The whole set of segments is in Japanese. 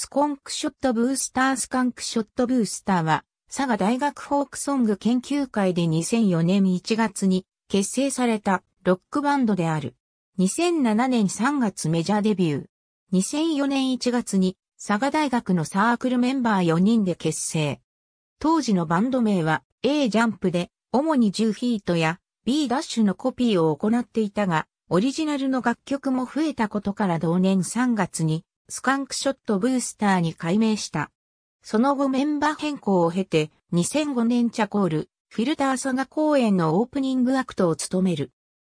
スコンクショットブースタースカンクショットブースターは、佐賀大学フォークソング研究会で2004年1月に結成されたロックバンドである。2007年3月メジャーデビュー。2004年1月に佐賀大学のサークルメンバー4人で結成。当時のバンド名は A ジャンプで、主に10ヒートや B ダッシュのコピーを行っていたが、オリジナルの楽曲も増えたことから同年3月にスカンクショットブースターに改名した。その後メンバー変更を経て、2005年チャコール、フィルター佐賀公演のオープニングアクトを務める。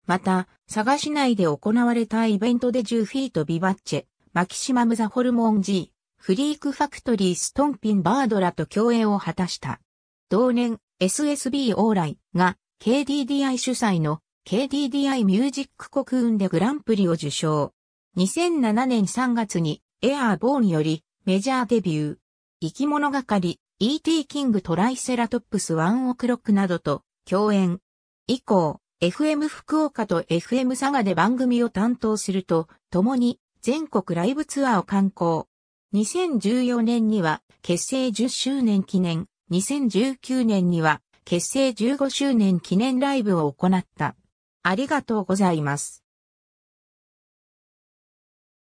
また、佐賀市内で行われたイベントで10フィートビバッチェ、マキシマムザホルモン G、フリークファクトリーストンピンバードラと共演を果たした。同年、SSB 往来が KDDI 主催の KDDI ミュージック国運でグランプリを受賞。2007年3月にエアーボーンよりメジャーデビュー。生き物がかり、E.T. キングトライセラトップスワンオクロックなどと共演。以降、FM 福岡と FM 佐賀で番組を担当すると、共に全国ライブツアーを観光。2014年には結成10周年記念、2019年には結成15周年記念ライブを行った。ありがとうございます。